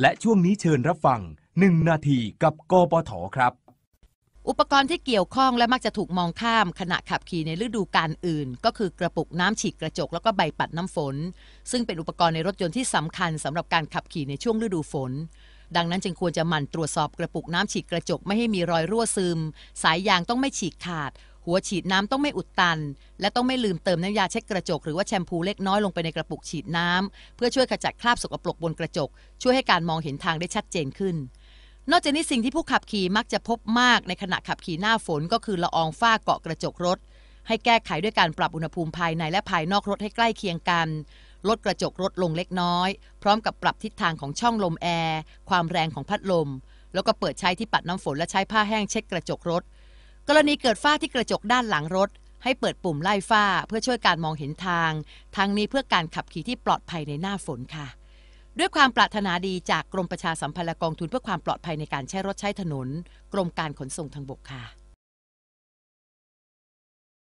และช่วงนี้เชิญรับฟัง 1 นาทีกับกปทครับ อุปกรณ์ที่เกี่ยวข้องและมักจะถูกมองข้าม ขณะขับขี่ในฤดูการอื่น ก็คือกระปุกน้ำฉีดกระจกแล้วก็ใบปัดน้ำฝน ซึ่งเป็นอุปกรณ์ในรถยนต์ที่สำคัญสำหรับการขับขี่ในช่วงฤดูฝน ดังนั้นจึงควรจะหมั่นตรวจสอบกระปุกน้ำฉีดกระจกไม่ให้มีรอยรั่วซึมสายยางต้องไม่ฉีกขาดหัวฉีดน้ำต้องไม่อุดตัน และต้องไม่ลืมเติมน้ำยาเช็ดกระจก หรือว่าแชมพูเล็กน้อยลงไปในกระปุกฉีดน้ำเพื่อช่วยขจัดคราบสกปรกบนกระจก ช่วยให้การมองเห็นทางได้ชัดเจนขึ้น นอกจากนี้สิ่งที่ผู้ขับขี่มักจะพบมาก ในขณะขับขี่หน้าฝนก็คือละอองฝ้าเกาะกระจกรถ ให้แก้ไขด้วยการปรับอุณหภูมิภายในและภายนอกรถให้ใกล้เคียงกันลดกระจกรถลงเล็กน้อย พร้อมกับปรับทิศทางของช่องลมแอร์ความแรงของพัดลม แล้วก็เปิดใช้ที่ปัดน้ำฝนและใช้ผ้าแห้งเช็ดกระจกรถกรณีเกิดฝ้าที่กระจกด้านหลังรถให้เปิดปุ่มไล่ฝ้า เพื่อช่วยการมองเห็นทางทางนี้เพื่อการขับขี่ที่ปลอดภัยในหน้าฝนค่ะ ด้วยความปรารถนาดีจากกรมประชาสัมพันธ์กองทุนเพื่อความปลอดภัยในการใช้รถใช้ถนน กรมการขนส่งทางบกค่ะ